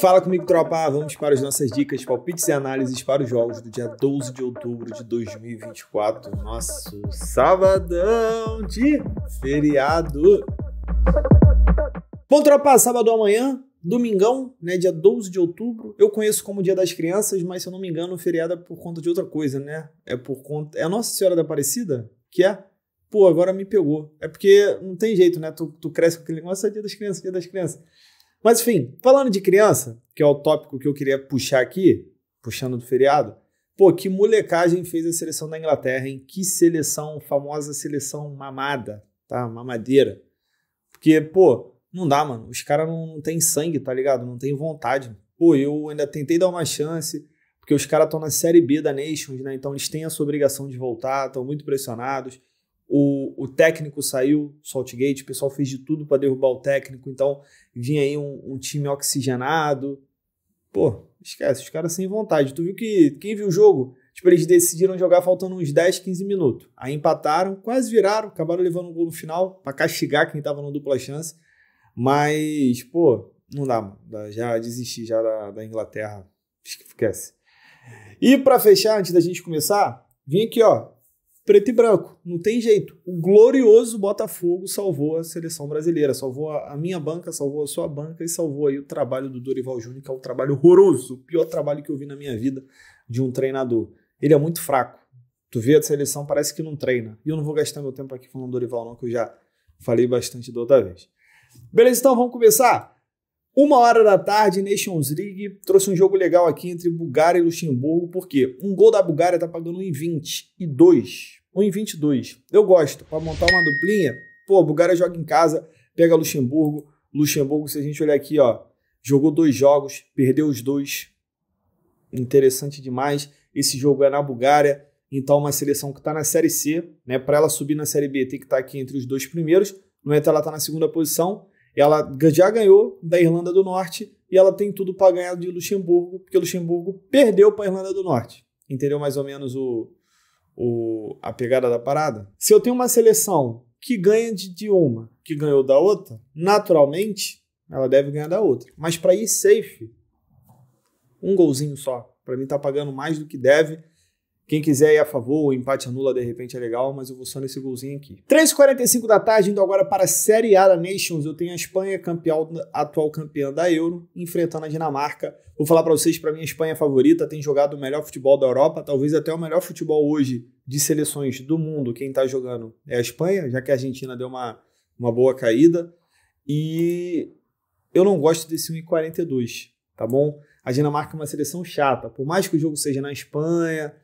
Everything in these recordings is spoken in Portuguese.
Fala comigo, tropa! Vamos para as nossas dicas, palpites e análises para os jogos do dia 12 de outubro de 2024, nosso sabadão de feriado. Bom, tropa, sábado amanhã, domingão, né, dia 12 de outubro. Eu conheço como Dia das Crianças, mas se eu não me engano, o feriado é por conta de outra coisa, né? É por conta é a Nossa Senhora da Aparecida, que é Pô, agora me pegou. É porque não tem jeito, né? Tu, tu cresce com aquele negócio, é dia das crianças, dia das crianças. Mas enfim, falando de criança, que é o tópico que eu queria puxar aqui, puxando do feriado, pô, que molecagem fez a seleção da Inglaterra, hein? Que seleção, famosa seleção mamada, tá? Mamadeira. Porque, pô, não dá, mano. Os caras não, não têm sangue, tá ligado? Não tem vontade. Pô, eu ainda tentei dar uma chance, porque os caras estão na Série B da Nations, né? Então eles têm essa obrigação de voltar, estão muito pressionados o, o técnico saiu, Saltgate, o pessoal fez de tudo para derrubar o técnico, então vinha aí um, um, time oxigenado. Pô, esquece, os caras sem vontade. Tu viu que quem viu o jogo? Tipo, eles decidiram jogar faltando uns 10, 15 minutos. Aí empataram, quase viraram, acabaram levando um gol no final para castigar quem tava na dupla chance. Mas, pô, não dá, mano. Já desisti já da, da Inglaterra. Esquece. E para fechar, antes da gente começar, vim aqui, ó, preto e branco, não tem jeito. O glorioso Botafogo salvou a seleção brasileira, salvou a minha banca, salvou a sua banca e salvou aí o trabalho do Dorival Júnior, que é um trabalho horroroso, o pior trabalho que eu vi na minha vida de um treinador. Ele é muito fraco. Tu vê a seleção, parece que não treina. E eu não vou gastar meu tempo aqui falando do Dorival, não, que eu já falei bastante da outra vez. Beleza, então vamos começar? Uma hora da tarde, Nations League trouxe um jogo legal aqui entre Bulgária e Luxemburgo, porque um gol da Bulgária tá pagando 1,20 e 2. 1,22. Eu gosto. Para montar uma duplinha, pô, a Bulgária joga em casa, pega Luxemburgo. Luxemburgo, se a gente olhar aqui, ó, jogou dois jogos, perdeu os dois. Interessante demais. Esse jogo é na Bulgária, então é uma seleção que está na Série C, né? Para ela subir na Série B, tem que estar tá aqui entre os dois primeiros. No momento é, ela está na segunda posição ela já ganhou da Irlanda do Norte e ela tem tudo para ganhar de Luxemburgo, porque Luxemburgo perdeu para a Irlanda do Norte. Entendeu mais ou menos o, o, a pegada da parada? Se eu tenho uma seleção que ganha de, de uma, que ganhou da outra, naturalmente ela deve ganhar da outra. Mas para ir safe, um golzinho só. Para mim tá pagando mais do que deve quem quiser ir a favor, o empate anula, de repente é legal, mas eu vou só nesse golzinho aqui. 3h45 da tarde, indo agora para a Série A da Nations, eu tenho a Espanha, campeão, atual campeã da Euro, enfrentando a Dinamarca. Vou falar para vocês, para mim a Espanha é favorita, tem jogado o melhor futebol da Europa, talvez até o melhor futebol hoje de seleções do mundo, quem está jogando é a Espanha, já que a Argentina deu uma, uma boa caída. E eu não gosto desse 1,42, tá bom? A Dinamarca é uma seleção chata, por mais que o jogo seja na Espanha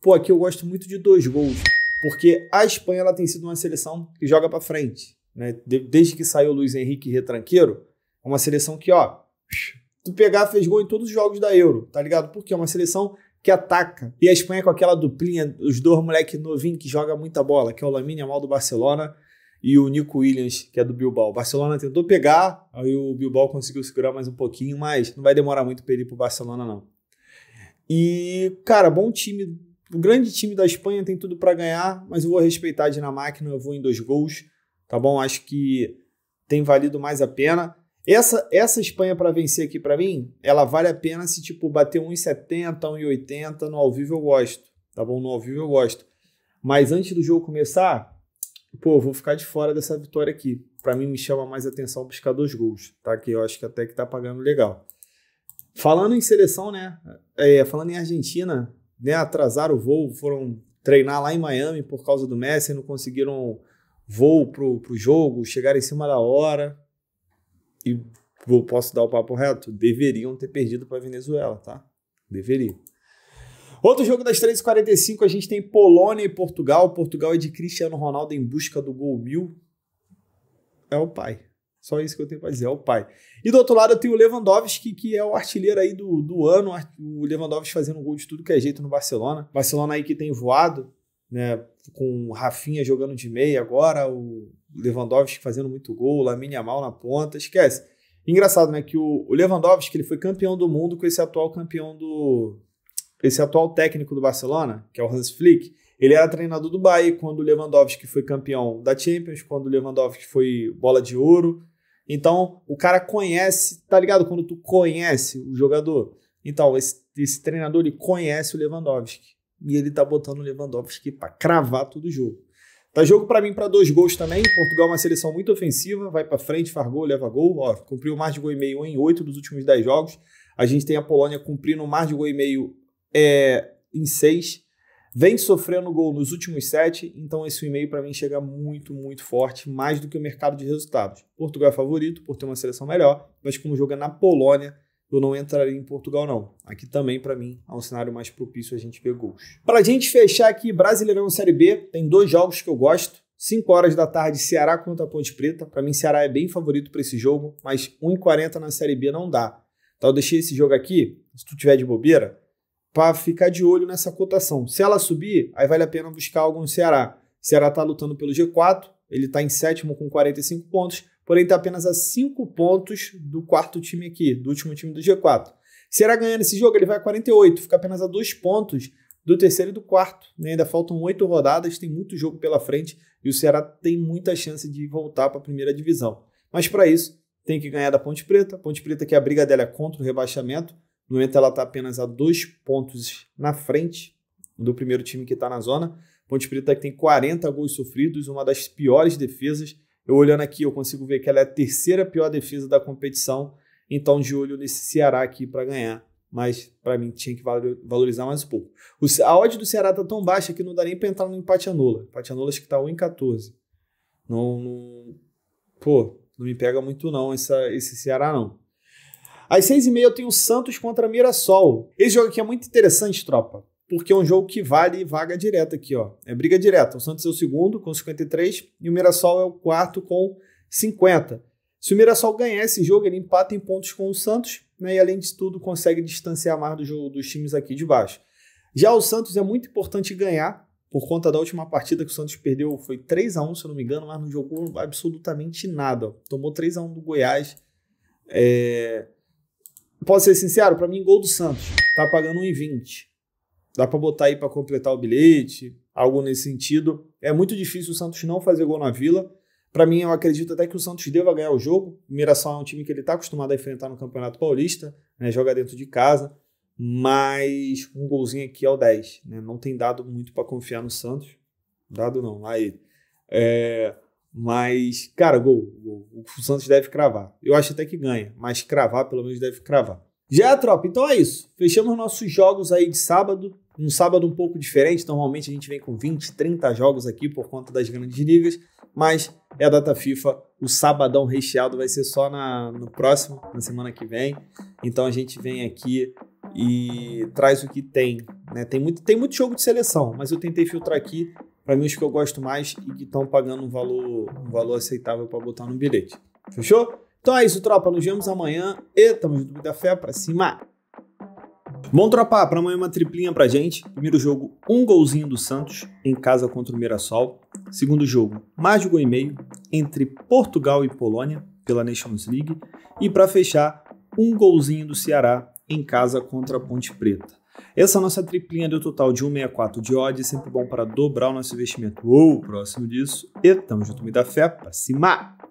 Pô, aqui eu gosto muito de dois gols, porque a Espanha ela tem sido uma seleção que joga para frente, né? Desde que saiu o Luiz Henrique retranqueiro, é uma seleção que, ó, tu pegar fez gol em todos os jogos da Euro, tá ligado? Porque é uma seleção que ataca. E a Espanha com aquela duplinha, os dois moleques novinhos que joga muita bola, que é o Lamine Mal do Barcelona e o Nico Williams, que é do Bilbao. O Barcelona tentou pegar, aí o Bilbao conseguiu segurar mais um pouquinho, mas não vai demorar muito para ele ir pro Barcelona não. E, cara, bom time o grande time da Espanha tem tudo para ganhar, mas eu vou respeitar a Dinamarca, eu vou em dois gols, tá bom? Acho que tem valido mais a pena. Essa, essa Espanha para vencer aqui para mim, ela vale a pena se tipo bater 1,70, 1,80 no ao vivo eu gosto, tá bom? No ao vivo eu gosto. Mas antes do jogo começar, pô, vou ficar de fora dessa vitória aqui. Para mim me chama mais atenção buscar dois gols, tá? Que eu acho que até que tá pagando legal. Falando em seleção, né? É, falando em Argentina, né, atrasaram o voo, foram treinar lá em Miami por causa do Messi, não conseguiram voo pro, pro jogo, chegaram em cima da hora. E vou, posso dar o papo reto? Deveriam ter perdido para Venezuela, tá? Deveriam. Outro jogo das 3h45, a gente tem Polônia e Portugal. Portugal é de Cristiano Ronaldo em busca do gol mil. É o pai. Só isso que eu tenho para dizer, é o pai. E do outro lado eu tenho o Lewandowski, que é o artilheiro aí do, do ano, o Lewandowski fazendo gol de tudo que é jeito no Barcelona. Barcelona aí que tem voado, né, com o Rafinha jogando de meia agora, o Lewandowski fazendo muito gol, Lamine Yamal na ponta, esquece. Engraçado, né, que o, o Lewandowski, ele foi campeão do mundo com esse atual campeão do esse atual técnico do Barcelona, que é o Hans Flick. Ele era treinador do Bahia quando o Lewandowski foi campeão da Champions, quando o Lewandowski foi bola de ouro, então, o cara conhece, tá ligado? Quando tu conhece o jogador. Então, esse, esse treinador, ele conhece o Lewandowski. E ele tá botando o Lewandowski para cravar todo o jogo. Tá jogo para mim para dois gols também. Portugal é uma seleção muito ofensiva, vai para frente, faz gol, leva gol. Ó, cumpriu mais de gol e meio em oito dos últimos dez jogos. A gente tem a Polônia cumprindo mais de gol e meio é, em seis vem sofrendo gol nos últimos sete, então esse e-mail para mim chega muito, muito forte, mais do que o mercado de resultados. Portugal é favorito por ter uma seleção melhor, mas como joga na Polônia, eu não entraria em Portugal, não. Aqui também, para mim, é um cenário mais propício a gente ver gols. Para a gente fechar aqui, Brasileirão Série B, tem dois jogos que eu gosto. 5 horas da tarde, Ceará contra a Ponte Preta. Para mim, Ceará é bem favorito para esse jogo, mas 1,40 na Série B não dá. Então, eu deixei esse jogo aqui, se tu tiver de bobeira, para ficar de olho nessa cotação. Se ela subir, aí vale a pena buscar algum Ceará. Ceará está lutando pelo G4, ele está em sétimo com 45 pontos, porém está apenas a 5 pontos do quarto time aqui, do último time do G4. Ceará ganhando esse jogo, ele vai a 48, fica apenas a 2 pontos do terceiro e do quarto. Né? Ainda faltam oito rodadas, tem muito jogo pela frente e o Ceará tem muita chance de voltar para a primeira divisão. Mas para isso, tem que ganhar da Ponte Preta. Ponte Preta que é a briga dela é contra o rebaixamento. No momento ela está apenas a dois pontos na frente do primeiro time que está na zona. Ponte Preta que tem 40 gols sofridos, uma das piores defesas. Eu olhando aqui, eu consigo ver que ela é a terceira pior defesa da competição. Então, de olho nesse Ceará aqui para ganhar. Mas, para mim, tinha que valorizar mais um pouco. O, a odd do Ceará está tão baixa que não dá nem para entrar no empate anula. Empate anula acho que está tá em Não, não. Pô, não me pega muito não essa, esse Ceará, não. Às seis e meia eu tenho Santos contra Mirassol. Esse jogo aqui é muito interessante, tropa. Porque é um jogo que vale vaga direta aqui, ó. É briga direta. O Santos é o segundo com 53 e o Mirassol é o quarto com 50. Se o Mirassol ganhar esse jogo, ele empata em pontos com o Santos, né? E além de tudo, consegue distanciar mais do jogo, dos times aqui de baixo. Já o Santos é muito importante ganhar, por conta da última partida que o Santos perdeu, foi 3 a 1 se eu não me engano, mas não jogou absolutamente nada. Ó. Tomou 3 a 1 do Goiás. É... Posso ser sincero? Para mim, gol do Santos. Tá pagando 1,20. Dá para botar aí para completar o bilhete, algo nesse sentido. É muito difícil o Santos não fazer gol na Vila. Para mim, eu acredito até que o Santos deva ganhar o jogo. O Mirassol é um time que ele está acostumado a enfrentar no Campeonato Paulista, né? joga dentro de casa, mas um golzinho aqui é o 10. Né? Não tem dado muito para confiar no Santos. Dado não, lá ele. É, mas, cara, gol, gol. O Santos deve cravar. Eu acho até que ganha, mas cravar, pelo menos, deve cravar. Já é tropa, então é isso. Fechamos nossos jogos aí de sábado. Um sábado um pouco diferente. Normalmente a gente vem com 20, 30 jogos aqui por conta das grandes ligas. Mas é a data FIFA. O sabadão recheado vai ser só na, no próximo, na semana que vem. Então a gente vem aqui e traz o que tem. Né? Tem, muito, tem muito jogo de seleção, mas eu tentei filtrar aqui para mim os que eu gosto mais e que estão pagando um valor, um valor aceitável para botar no bilhete. Fechou? Então é isso, tropa. Nos vemos amanhã e tamo junto da fé pra cima. Bom, tropa, para amanhã é uma triplinha pra gente. Primeiro jogo, um golzinho do Santos em casa contra o Mirassol. Segundo jogo, mais de gol e meio entre Portugal e Polônia pela Nations League. E para fechar, um golzinho do Ceará em casa contra a Ponte Preta. Essa é nossa triplinha deu total de 164 de odd, sempre bom para dobrar o nosso investimento ou próximo disso. E tamo junto, me dá fé, pra cima!